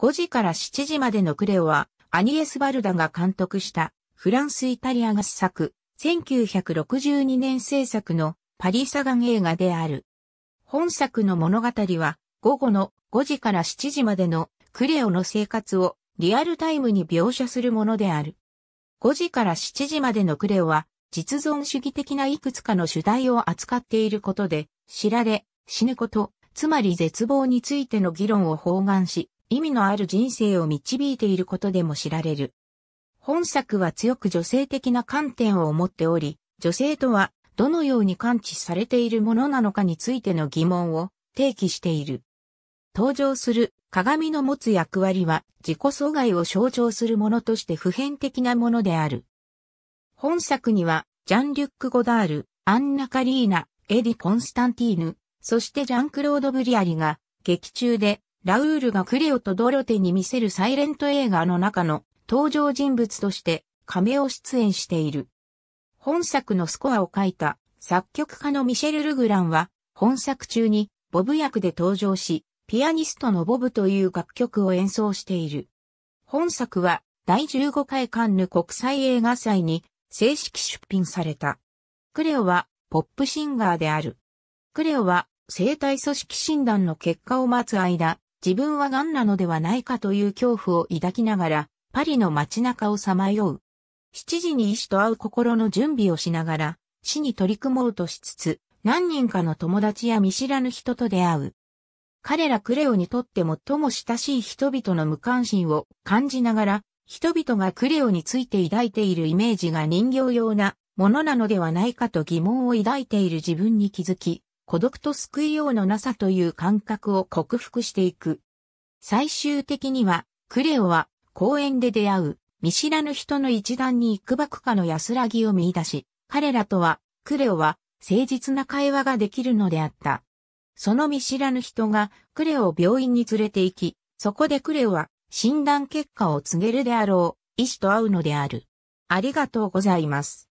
5時から7時までのクレオは、アニエス・バルダが監督したフランス・イタリアが作、1962年制作のパリ・サガン映画である。本作の物語は、午後の5時から7時までのクレオの生活をリアルタイムに描写するものである。5時から7時までのクレオは、実存主義的ないくつかの主題を扱っていることで、知られ、死ぬこと、つまり絶望についての議論を包含し、意味のある人生を導いていることでも知られる。本作は強く女性的な観点を持っており、女性とはどのように感知されているものなのかについての疑問を提起している。登場する鏡の持つ役割は自己阻害を象徴するものとして普遍的なものである。本作にはジャン・リュック・ゴダール、アンナ・カリーナ、エディ・コンスタンティーヌ、そしてジャン・クロード・ブリアリが劇中でラウールがクレオとドロテに見せるサイレント映画の中の登場人物として名を出演している。本作のスコアを書いた作曲家のミシェル・ルグランは本作中にボブ役で登場し、ピアニストのボブという楽曲を演奏している。本作は第15回カンヌ国際映画祭に正式出品された。クレオはポップシンガーである。クレオは生体組織診断の結果を待つ間、自分は癌なのではないかという恐怖を抱きながら、パリの街中をさまよう。七時に医師と会う心の準備をしながら、死に取り組もうとしつつ、何人かの友達や見知らぬ人と出会う。彼らクレオにとって最も親しい人々の無関心を感じながら、人々がクレオについて抱いているイメージが人形用なものなのではないかと疑問を抱いている自分に気づき、孤独と救いようのなさという感覚を克服していく。最終的には、クレオは公園で出会う見知らぬ人の一団に幾ばくかの安らぎを見出し、彼らとは、クレオは誠実な会話ができるのであった。その見知らぬ人がクレオを病院に連れて行き、そこでクレオは診断結果を告げるであろう、医師と会うのである。ありがとうございます。